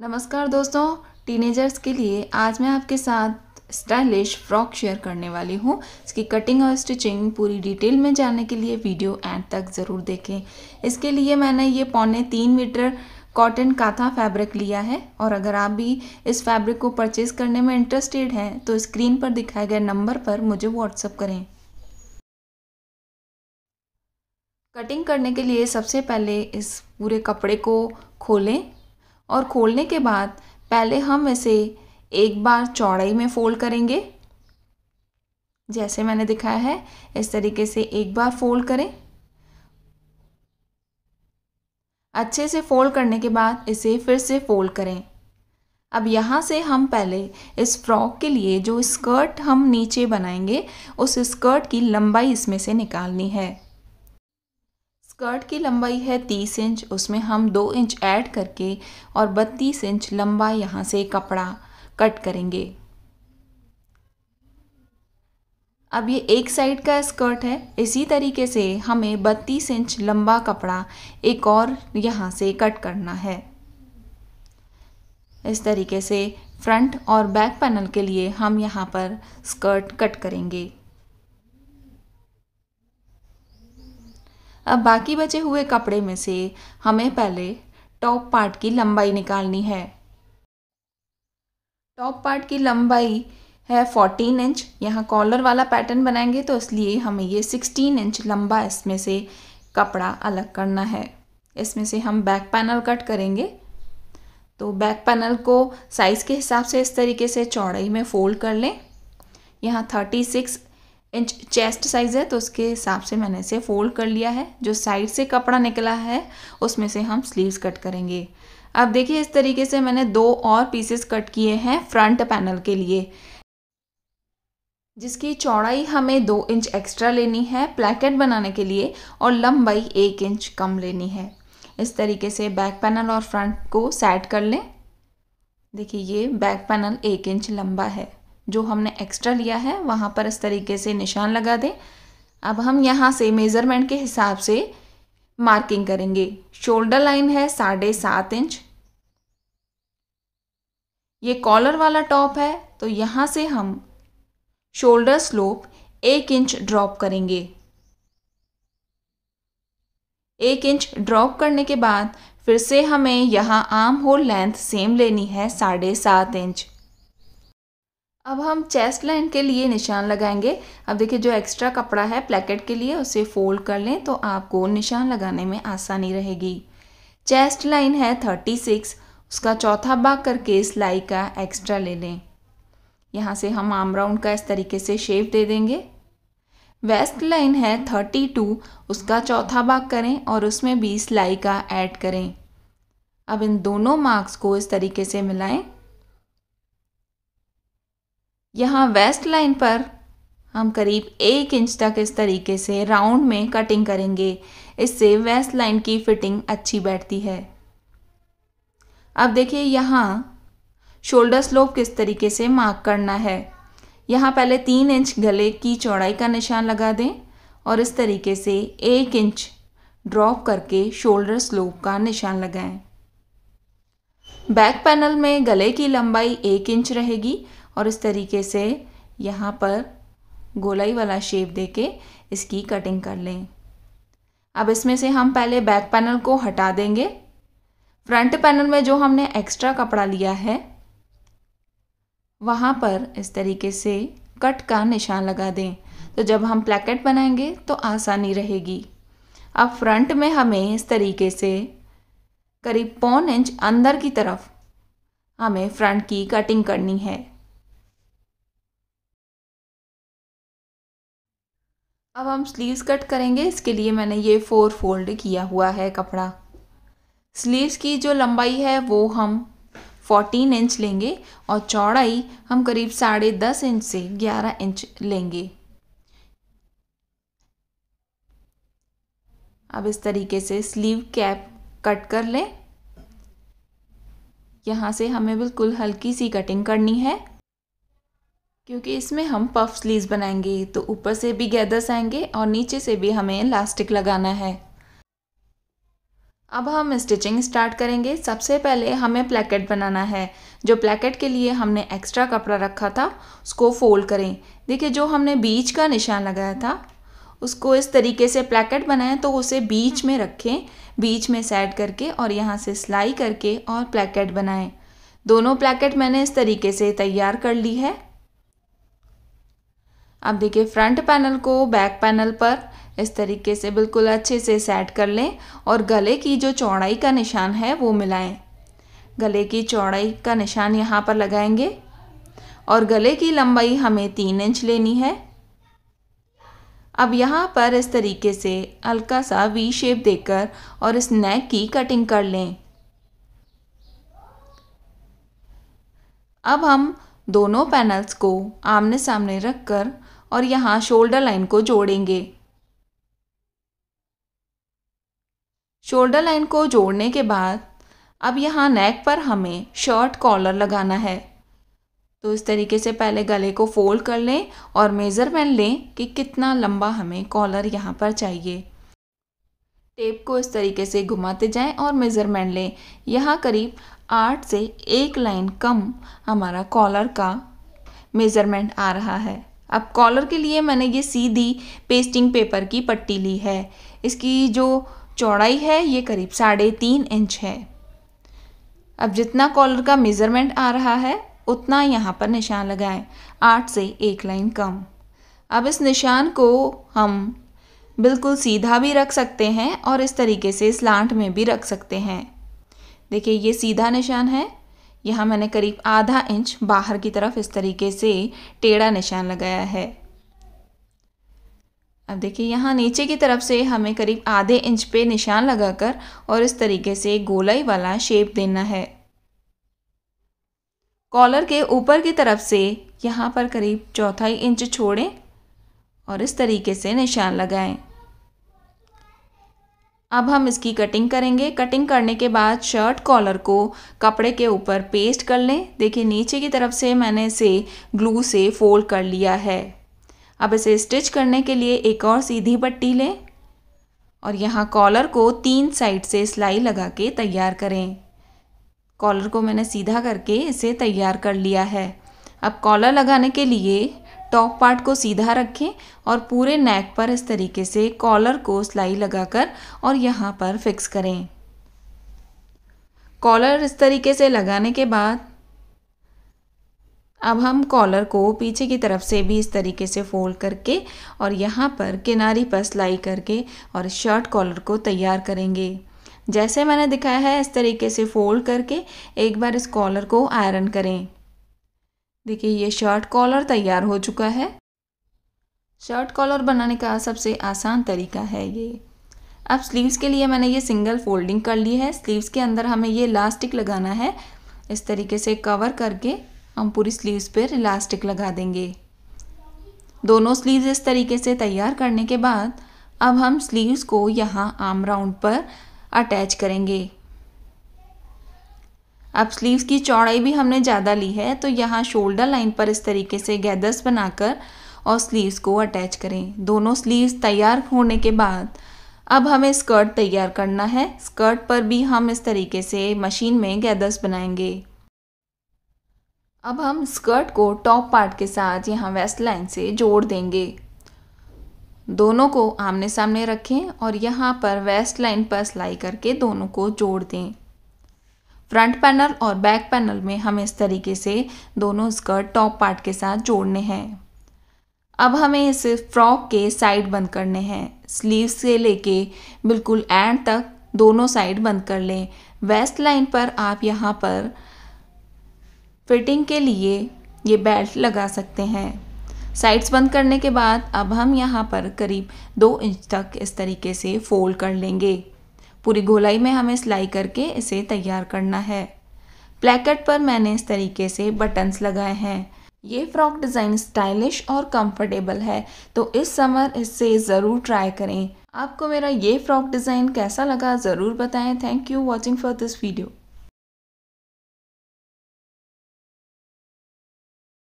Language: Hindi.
नमस्कार दोस्तों टीनेजर्स के लिए आज मैं आपके साथ स्टाइलिश फ्रॉक शेयर करने वाली हूँ इसकी कटिंग और स्टिचिंग पूरी डिटेल में जानने के लिए वीडियो एंड तक ज़रूर देखें इसके लिए मैंने ये पौने तीन मीटर कॉटन काथा फैब्रिक लिया है और अगर आप भी इस फैब्रिक को परचेज़ करने में इंटरेस्टेड हैं तो स्क्रीन पर दिखाए गए नंबर पर मुझे व्हाट्सअप करें कटिंग करने के लिए सबसे पहले इस पूरे कपड़े को खोलें और खोलने के बाद पहले हम इसे एक बार चौड़ाई में फोल्ड करेंगे जैसे मैंने दिखाया है इस तरीके से एक बार फोल्ड करें अच्छे से फोल्ड करने के बाद इसे फिर से फोल्ड करें अब यहाँ से हम पहले इस फ्रॉक के लिए जो स्कर्ट हम नीचे बनाएंगे उस स्कर्ट की लंबाई इसमें से निकालनी है स्कर्ट की लंबाई है तीस इंच उसमें हम दो इंच ऐड करके और बत्तीस इंच लंबा यहाँ से कपड़ा कट करेंगे अब ये एक साइड का स्कर्ट है इसी तरीके से हमें बत्तीस इंच लंबा कपड़ा एक और यहाँ से कट करना है इस तरीके से फ्रंट और बैक पैनल के लिए हम यहाँ पर स्कर्ट कट करेंगे अब बाकी बचे हुए कपड़े में से हमें पहले टॉप पार्ट की लंबाई निकालनी है टॉप पार्ट की लंबाई है फोर्टीन इंच यहाँ कॉलर वाला पैटर्न बनाएंगे तो इसलिए हमें ये सिक्सटीन इंच लंबा इसमें से कपड़ा अलग करना है इसमें से हम बैक पैनल कट करेंगे तो बैक पैनल को साइज़ के हिसाब से इस तरीके से चौड़ाई में फ़ोल्ड कर लें यहाँ thirty six inch chest size है तो उसके हिसाब से मैंने इसे फोल्ड कर लिया है जो साइड से कपड़ा निकला है उसमें से हम स्लीव्स कट करेंगे अब देखिए इस तरीके से मैंने दो और पीसेस कट किए हैं फ्रंट पैनल के लिए जिसकी चौड़ाई हमें दो इंच एक्स्ट्रा लेनी है प्लैकेट बनाने के लिए और लंबाई एक इंच कम लेनी है इस तरीके से बैक पैनल और फ्रंट को सेट कर लें देखिए ये बैक पैनल एक इंच लंबा है जो हमने एक्स्ट्रा लिया है वहाँ पर इस तरीके से निशान लगा दें अब हम यहाँ से मेज़रमेंट के हिसाब से मार्किंग करेंगे शोल्डर लाइन है साढ़े सात इंच ये कॉलर वाला टॉप है तो यहाँ से हम शोल्डर स्लोप एक इंच ड्रॉप करेंगे एक इंच ड्रॉप करने के बाद फिर से हमें यहाँ आर्म होल लेंथ सेम लेनी है साढ़े सात इंच अब हम चेस्ट लाइन के लिए निशान लगाएंगे अब देखिए जो एक्स्ट्रा कपड़ा है प्लेकेट के लिए उसे फोल्ड कर लें तो आपको निशान लगाने में आसानी रहेगी चेस्ट लाइन है थर्टी सिक्स उसका चौथा भाग करके सिलाई का एक्स्ट्रा ले लें यहाँ से हम आम राउंड का इस तरीके से शेप दे देंगे वेस्ट लाइन है थर्टी टू उसका चौथा भाग करें और उसमें भी सिलाई का ऐड करें अब इन दोनों मार्क्स को इस तरीके से मिलाएं यहाँ वेस्ट लाइन पर हम करीब एक इंच तक इस तरीके से राउंड में कटिंग करेंगे इससे वेस्ट लाइन की फिटिंग अच्छी बैठती है अब देखिए यहाँ शोल्डर स्लोप किस तरीके से मार्क करना है यहाँ पहले तीन इंच गले की चौड़ाई का निशान लगा दें और इस तरीके से एक इंच ड्रॉप करके शोल्डर स्लोप का निशान लगाएं। बैक पैनल में गले की लंबाई एक इंच रहेगी और इस तरीके से यहाँ पर गोलाई वाला शेप दे के इसकी कटिंग कर लें अब इसमें से हम पहले बैक पैनल को हटा देंगे फ्रंट पैनल में जो हमने एक्स्ट्रा कपड़ा लिया है वहाँ पर इस तरीके से कट का निशान लगा दें तो जब हम प्लेकेट बनाएंगे तो आसानी रहेगी अब फ्रंट में हमें इस तरीके से करीब पौन इंच अंदर की तरफ हमें फ्रंट की कटिंग करनी है अब हम स्लीव्स कट करेंगे इसके लिए मैंने ये फोर फोल्ड किया हुआ है कपड़ा स्लीव्स की जो लंबाई है वो हम फोर्टीन इंच लेंगे और चौड़ाई हम करीब साढ़े दस इंच से ग्यारह इंच लेंगे अब इस तरीके से स्लीव कैप कट कर लें यहाँ से हमें बिल्कुल हल्की सी कटिंग करनी है क्योंकि इसमें हम पफ स्लीव बनाएंगे तो ऊपर से भी गैदर्स आएंगे और नीचे से भी हमें इलास्टिक लगाना है अब हम स्टिचिंग स्टार्ट करेंगे सबसे पहले हमें प्लेकेट बनाना है जो प्लेकेट के लिए हमने एक्स्ट्रा कपड़ा रखा था उसको फोल्ड करें देखिए जो हमने बीच का निशान लगाया था उसको इस तरीके से प्लेकेट बनाएं तो उसे बीच में रखें बीच में सेट करके और यहाँ से सिलाई करके और प्लेकेट बनाएं दोनों प्लेकेट मैंने इस तरीके से तैयार कर ली है अब देखिए फ्रंट पैनल को बैक पैनल पर इस तरीके से बिल्कुल अच्छे से सेट कर लें और गले की जो चौड़ाई का निशान है वो मिलाएं गले की चौड़ाई का निशान यहाँ पर लगाएंगे और गले की लंबाई हमें तीन इंच लेनी है अब यहाँ पर इस तरीके से हल्का सा वी शेप देकर और इस नेक की कटिंग कर लें अब हम दोनों पैनल्स को आमने सामने रखकर और यहाँ शोल्डर लाइन को जोड़ेंगे शोल्डर लाइन को जोड़ने के बाद अब यहाँ नेक पर हमें शर्ट कॉलर लगाना है तो इस तरीके से पहले गले को फोल्ड कर लें और मेज़रमेंट लें कि कितना लंबा हमें कॉलर यहाँ पर चाहिए टेप को इस तरीके से घुमाते जाएं और मेज़रमेंट लें यहाँ करीब आठ से एक लाइन कम हमारा कॉलर का मेज़रमेंट आ रहा है अब कॉलर के लिए मैंने ये सीधी पेस्टिंग पेपर की पट्टी ली है इसकी जो चौड़ाई है ये करीब साढ़े तीन इंच है अब जितना कॉलर का मेज़रमेंट आ रहा है उतना यहाँ पर निशान लगाएं आठ से एक लाइन कम अब इस निशान को हम बिल्कुल सीधा भी रख सकते हैं और इस तरीके से स्लांट में भी रख सकते हैं देखिए ये सीधा निशान है यहाँ मैंने करीब आधा इंच बाहर की तरफ इस तरीके से टेढ़ा निशान लगाया है अब देखिए यहाँ नीचे की तरफ से हमें करीब आधे इंच पे निशान लगाकर और इस तरीके से गोलाई वाला शेप देना है कॉलर के ऊपर की तरफ से यहाँ पर करीब चौथाई इंच छोड़ें और इस तरीके से निशान लगाएं अब हम इसकी कटिंग करेंगे कटिंग करने के बाद शर्ट कॉलर को कपड़े के ऊपर पेस्ट कर लें देखिए नीचे की तरफ से मैंने इसे ग्लू से फोल्ड कर लिया है अब इसे स्टिच करने के लिए एक और सीधी पट्टी लें और यहाँ कॉलर को तीन साइड से सिलाई लगा के तैयार करें कॉलर को मैंने सीधा करके इसे तैयार कर लिया है अब कॉलर लगाने के लिए टॉप पार्ट को सीधा रखें और पूरे नेक पर इस तरीके से कॉलर को सिलाई लगाकर और यहाँ पर फिक्स करें कॉलर इस तरीके से लगाने के बाद अब हम कॉलर को पीछे की तरफ से भी इस तरीके से फोल्ड करके और यहाँ पर किनारी पर सिलाई करके और शर्ट कॉलर को तैयार करेंगे जैसे मैंने दिखाया है इस तरीके से फोल्ड करके एक बार इस कॉलर को आयरन करें देखिए ये शर्ट कॉलर तैयार हो चुका है शर्ट कॉलर बनाने का सबसे आसान तरीका है ये अब स्लीव्स के लिए मैंने ये सिंगल फोल्डिंग कर ली है स्लीव्स के अंदर हमें ये इलास्टिक लगाना है इस तरीके से कवर करके हम पूरी स्लीव्स पर इलास्टिक लगा देंगे दोनों स्लीव्स इस तरीके से तैयार करने के बाद अब हम स्लीव्स को यहाँ आर्म राउंड पर अटैच करेंगे अब स्लीव्स की चौड़ाई भी हमने ज़्यादा ली है तो यहाँ शोल्डर लाइन पर इस तरीके से गैदर्स बनाकर और स्लीव्स को अटैच करें दोनों स्लीव्स तैयार होने के बाद अब हमें स्कर्ट तैयार करना है स्कर्ट पर भी हम इस तरीके से मशीन में गैदर्स बनाएंगे अब हम स्कर्ट को टॉप पार्ट के साथ यहाँ वेस्ट लाइन से जोड़ देंगे दोनों को आमने सामने रखें और यहाँ पर वेस्ट लाइन पर सिलाई करके दोनों को जोड़ दें फ्रंट पैनल और बैक पैनल में हमें इस तरीके से दोनों स्कर्ट टॉप पार्ट के साथ जोड़ने हैं अब हमें इस फ्रॉक के साइड बंद करने हैं स्लीव से लेके बिल्कुल एंड तक दोनों साइड बंद कर लें वेस्ट लाइन पर आप यहाँ पर फिटिंग के लिए ये बेल्ट लगा सकते हैं साइड्स बंद करने के बाद अब हम यहाँ पर करीब दो इंच तक इस तरीके से फोल्ड कर लेंगे पूरी गोलाई में हमें सिलाई करके इसे तैयार करना है प्लेकेट पर मैंने इस तरीके से बटन्स लगाए हैं ये फ्रॉक डिज़ाइन स्टाइलिश और कंफर्टेबल है तो इस समर इससे ज़रूर ट्राई करें आपको मेरा ये फ्रॉक डिज़ाइन कैसा लगा ज़रूर बताएं thank you watching for this video